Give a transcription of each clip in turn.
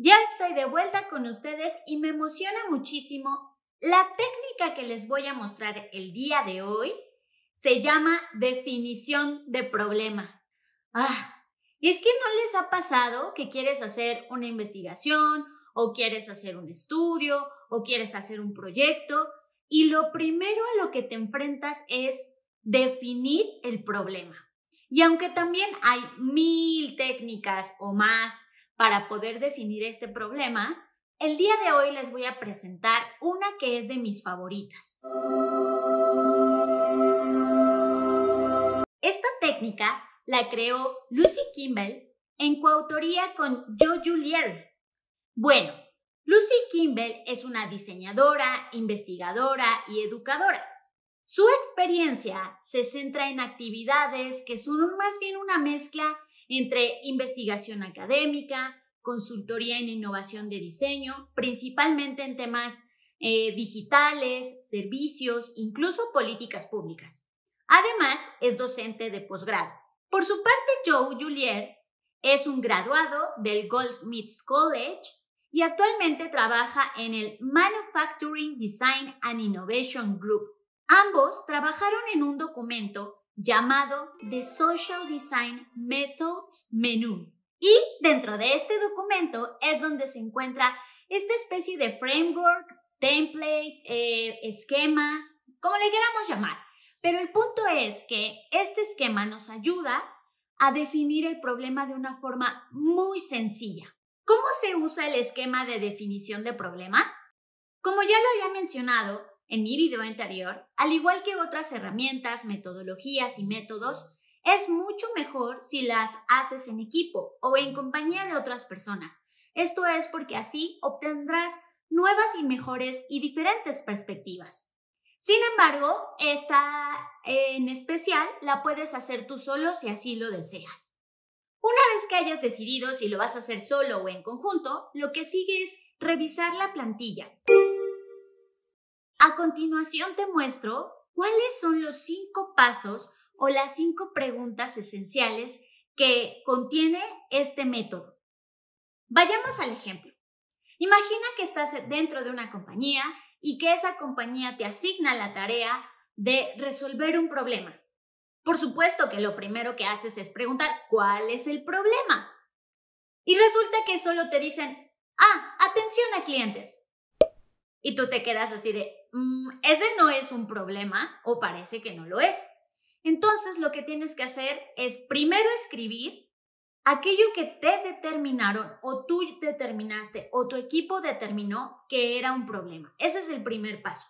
Ya estoy de vuelta con ustedes y me emociona muchísimo. La técnica que les voy a mostrar el día de hoy se llama definición de problema. Ah, y es que no les ha pasado que quieres hacer una investigación o quieres hacer un estudio o quieres hacer un proyecto y lo primero a lo que te enfrentas es definir el problema. Y aunque también hay mil técnicas o más para poder definir este problema, el día de hoy les voy a presentar una que es de mis favoritas. Esta técnica la creó Lucy Kimball en coautoría con Joe Julier. Bueno, Lucy Kimball es una diseñadora, investigadora y educadora. Su experiencia se centra en actividades que son más bien una mezcla entre investigación académica, consultoría en innovación de diseño, principalmente en temas eh, digitales, servicios, incluso políticas públicas. Además, es docente de posgrado. Por su parte, Joe Julier es un graduado del Goldsmiths College y actualmente trabaja en el Manufacturing Design and Innovation Group. Ambos trabajaron en un documento llamado The Social Design Methods Menu. Y dentro de este documento es donde se encuentra esta especie de framework, template, eh, esquema, como le queramos llamar. Pero el punto es que este esquema nos ayuda a definir el problema de una forma muy sencilla. ¿Cómo se usa el esquema de definición de problema? Como ya lo había mencionado, en mi video anterior, al igual que otras herramientas, metodologías y métodos, es mucho mejor si las haces en equipo o en compañía de otras personas. Esto es porque así obtendrás nuevas y mejores y diferentes perspectivas. Sin embargo, esta en especial la puedes hacer tú solo si así lo deseas. Una vez que hayas decidido si lo vas a hacer solo o en conjunto, lo que sigue es revisar la plantilla. A continuación te muestro cuáles son los cinco pasos o las cinco preguntas esenciales que contiene este método. Vayamos al ejemplo. Imagina que estás dentro de una compañía y que esa compañía te asigna la tarea de resolver un problema. Por supuesto que lo primero que haces es preguntar cuál es el problema. Y resulta que solo te dicen, ah, atención a clientes. Y tú te quedas así de, Mm, ese no es un problema o parece que no lo es. Entonces lo que tienes que hacer es primero escribir aquello que te determinaron o tú determinaste o tu equipo determinó que era un problema. Ese es el primer paso.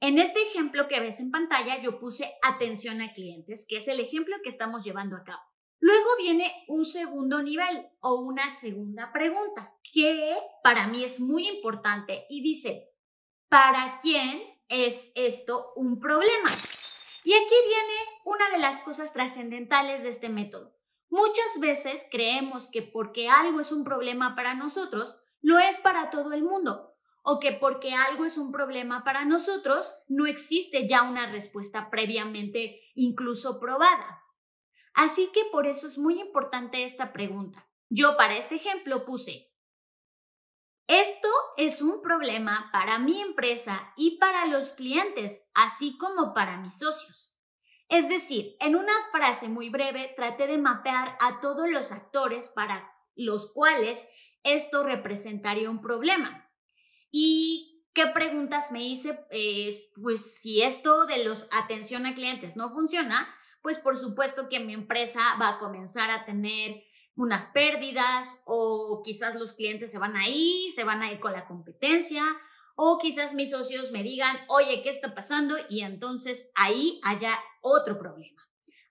En este ejemplo que ves en pantalla yo puse atención a clientes, que es el ejemplo que estamos llevando a cabo. Luego viene un segundo nivel o una segunda pregunta, que para mí es muy importante y dice, para quién es esto un problema. Y aquí viene una de las cosas trascendentales de este método. Muchas veces creemos que porque algo es un problema para nosotros, lo es para todo el mundo, o que porque algo es un problema para nosotros, no existe ya una respuesta previamente incluso probada. Así que por eso es muy importante esta pregunta. Yo para este ejemplo puse, esto es un problema para mi empresa y para los clientes, así como para mis socios. Es decir, en una frase muy breve traté de mapear a todos los actores para los cuales esto representaría un problema. ¿Y qué preguntas me hice? pues si esto de los atención a clientes no funciona, pues por supuesto que mi empresa va a comenzar a tener unas pérdidas o quizás los clientes se van a ir, se van a ir con la competencia o quizás mis socios me digan, oye, ¿qué está pasando? Y entonces ahí haya otro problema.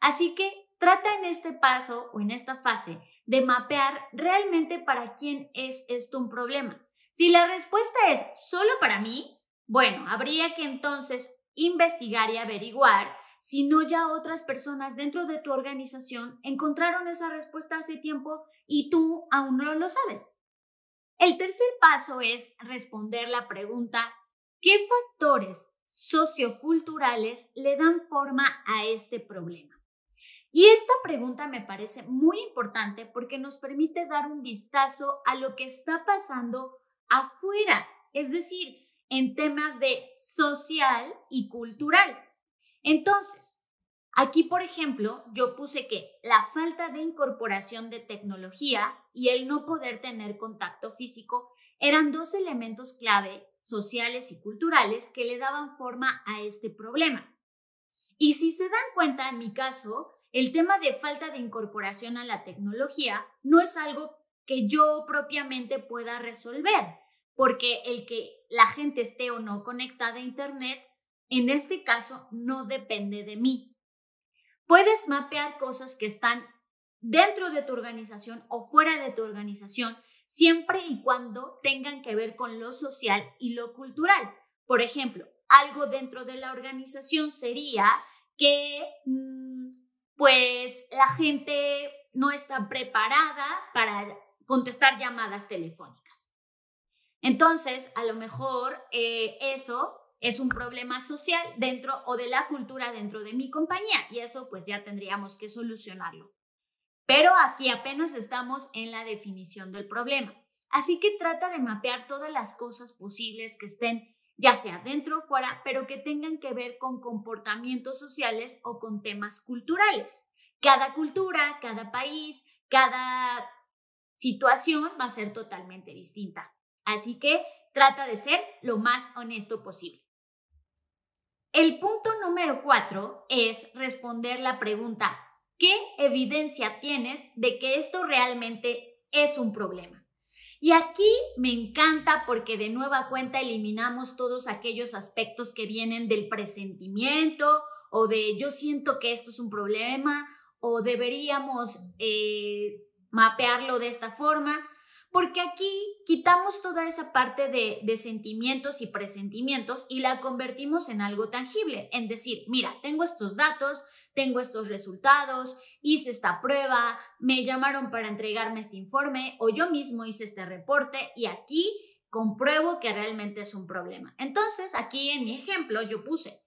Así que trata en este paso o en esta fase de mapear realmente para quién es esto un problema. Si la respuesta es solo para mí, bueno, habría que entonces investigar y averiguar sino ya otras personas dentro de tu organización encontraron esa respuesta hace tiempo y tú aún no lo sabes. El tercer paso es responder la pregunta, ¿qué factores socioculturales le dan forma a este problema? Y esta pregunta me parece muy importante porque nos permite dar un vistazo a lo que está pasando afuera, es decir, en temas de social y cultural. Entonces, aquí, por ejemplo, yo puse que la falta de incorporación de tecnología y el no poder tener contacto físico eran dos elementos clave sociales y culturales que le daban forma a este problema. Y si se dan cuenta, en mi caso, el tema de falta de incorporación a la tecnología no es algo que yo propiamente pueda resolver, porque el que la gente esté o no conectada a Internet en este caso, no depende de mí. Puedes mapear cosas que están dentro de tu organización o fuera de tu organización, siempre y cuando tengan que ver con lo social y lo cultural. Por ejemplo, algo dentro de la organización sería que mm, pues la gente no está preparada para contestar llamadas telefónicas. Entonces, a lo mejor eh, eso es un problema social dentro o de la cultura dentro de mi compañía y eso pues ya tendríamos que solucionarlo. Pero aquí apenas estamos en la definición del problema. Así que trata de mapear todas las cosas posibles que estén ya sea dentro o fuera, pero que tengan que ver con comportamientos sociales o con temas culturales. Cada cultura, cada país, cada situación va a ser totalmente distinta. Así que trata de ser lo más honesto posible. El punto número cuatro es responder la pregunta, ¿qué evidencia tienes de que esto realmente es un problema? Y aquí me encanta porque de nueva cuenta eliminamos todos aquellos aspectos que vienen del presentimiento o de yo siento que esto es un problema o deberíamos eh, mapearlo de esta forma porque aquí quitamos toda esa parte de, sentimientos y presentimientos y la convertimos en algo tangible, en decir, mira, tengo estos datos, tengo estos resultados, hice esta prueba, me llamaron para entregarme este informe o yo mismo hice este reporte y aquí compruebo que realmente es un problema. Entonces, aquí en mi ejemplo yo puse,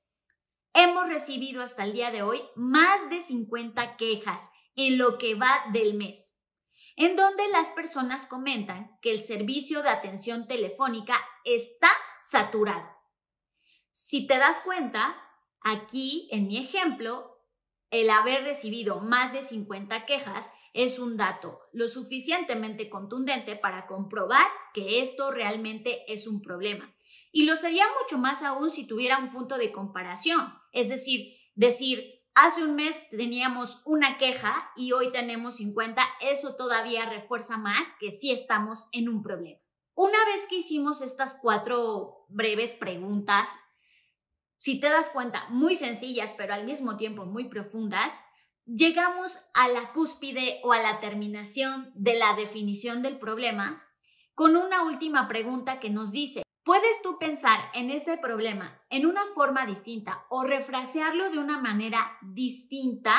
hemos recibido hasta el día de hoy más de 50 quejas en lo que va del mes en donde las personas comentan que el servicio de atención telefónica está saturado. Si te das cuenta, aquí en mi ejemplo, el haber recibido más de 50 quejas es un dato lo suficientemente contundente para comprobar que esto realmente es un problema. Y lo sería mucho más aún si tuviera un punto de comparación, es decir, decir, Hace un mes teníamos una queja y hoy tenemos 50. Eso todavía refuerza más que sí estamos en un problema. Una vez que hicimos estas cuatro breves preguntas, si te das cuenta, muy sencillas, pero al mismo tiempo muy profundas, llegamos a la cúspide o a la terminación de la definición del problema con una última pregunta que nos dice, Puedes tú pensar en este problema en una forma distinta o refrasearlo de una manera distinta.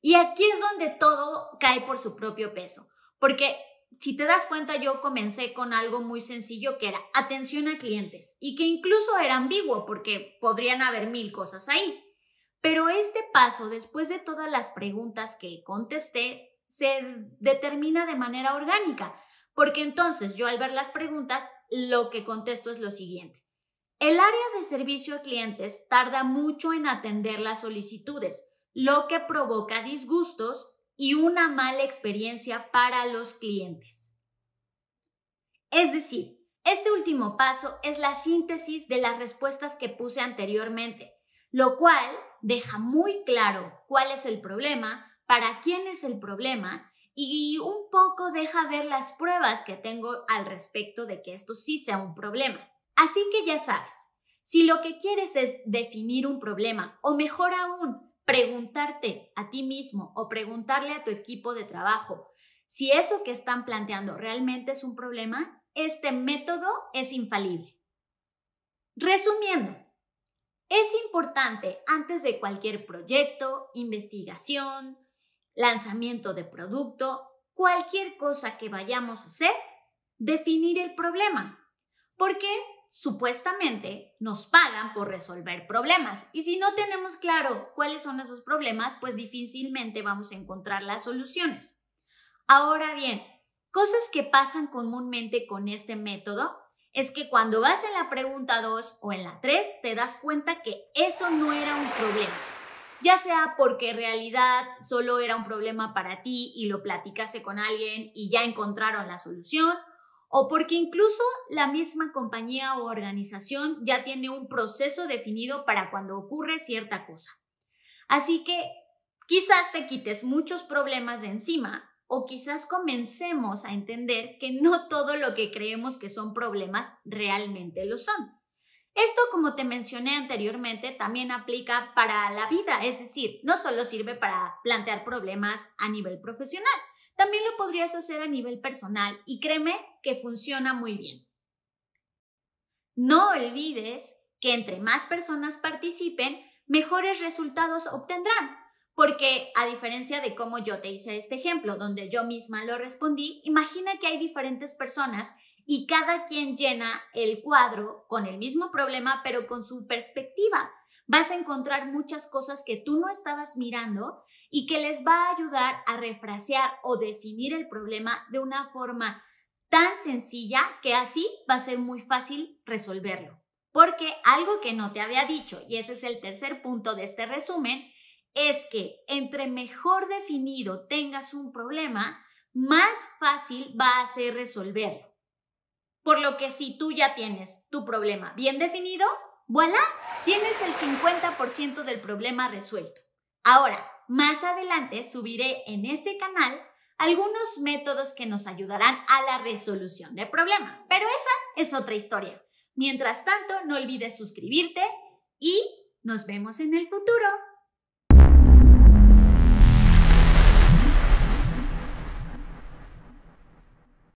Y aquí es donde todo cae por su propio peso. Porque si te das cuenta, yo comencé con algo muy sencillo que era atención a clientes y que incluso era ambiguo porque podrían haber mil cosas ahí. Pero este paso, después de todas las preguntas que contesté, se determina de manera orgánica porque entonces yo al ver las preguntas, lo que contesto es lo siguiente. El área de servicio a clientes tarda mucho en atender las solicitudes, lo que provoca disgustos y una mala experiencia para los clientes. Es decir, este último paso es la síntesis de las respuestas que puse anteriormente, lo cual deja muy claro cuál es el problema, para quién es el problema y un poco deja ver las pruebas que tengo al respecto de que esto sí sea un problema. Así que ya sabes, si lo que quieres es definir un problema o mejor aún, preguntarte a ti mismo o preguntarle a tu equipo de trabajo si eso que están planteando realmente es un problema, este método es infalible. Resumiendo, es importante antes de cualquier proyecto, investigación, lanzamiento de producto, cualquier cosa que vayamos a hacer, definir el problema. Porque supuestamente nos pagan por resolver problemas. Y si no tenemos claro cuáles son esos problemas, pues difícilmente vamos a encontrar las soluciones. Ahora bien, cosas que pasan comúnmente con este método es que cuando vas en la pregunta 2 o en la 3 te das cuenta que eso no era un problema ya sea porque en realidad solo era un problema para ti y lo platicaste con alguien y ya encontraron la solución, o porque incluso la misma compañía o organización ya tiene un proceso definido para cuando ocurre cierta cosa. Así que quizás te quites muchos problemas de encima o quizás comencemos a entender que no todo lo que creemos que son problemas realmente lo son. Esto, como te mencioné anteriormente, también aplica para la vida, es decir, no solo sirve para plantear problemas a nivel profesional, también lo podrías hacer a nivel personal y créeme que funciona muy bien. No olvides que entre más personas participen, mejores resultados obtendrán, porque a diferencia de cómo yo te hice este ejemplo, donde yo misma lo respondí, imagina que hay diferentes personas y cada quien llena el cuadro con el mismo problema, pero con su perspectiva. Vas a encontrar muchas cosas que tú no estabas mirando y que les va a ayudar a refrasear o definir el problema de una forma tan sencilla que así va a ser muy fácil resolverlo. Porque algo que no te había dicho, y ese es el tercer punto de este resumen, es que entre mejor definido tengas un problema, más fácil va a ser resolverlo. Por lo que si tú ya tienes tu problema bien definido, voilà, tienes el 50% del problema resuelto. Ahora, más adelante subiré en este canal algunos métodos que nos ayudarán a la resolución del problema, pero esa es otra historia. Mientras tanto, no olvides suscribirte y nos vemos en el futuro.